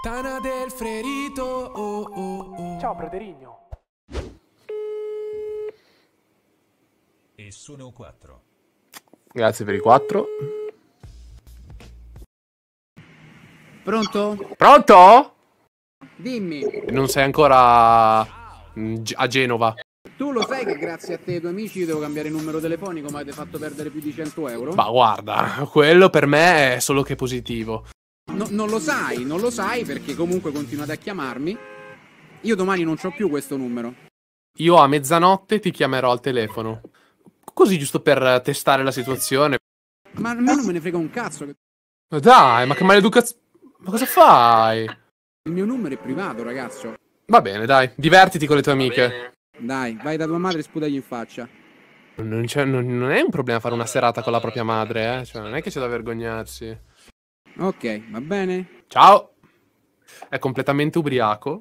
Tana del Frerito. Oh, oh, oh. Ciao, Praterigno. E sono 4. Grazie per i 4. Pronto? Pronto? Dimmi. Non sei ancora mm, a Genova. Tu lo sai che grazie a te e ai tuoi amici devo cambiare il numero telefonico, ma avete fatto perdere più di 100 euro? Ma guarda, quello per me è solo che positivo. No, non lo sai, non lo sai perché comunque continuate a chiamarmi. Io domani non ho più questo numero. Io a mezzanotte ti chiamerò al telefono. Così giusto per testare la situazione. Ma a me non me ne frega un cazzo. Ma dai, ma che maleducazione. Ma cosa fai? Il mio numero è privato, ragazzo. Va bene, dai, divertiti con le tue amiche. Dai, vai da tua madre e sputagli in faccia. Non, non, non, è un problema fare una serata con la propria madre, eh. Cioè, non è che c'è da vergognarsi. Ok, va bene? Ciao! È completamente ubriaco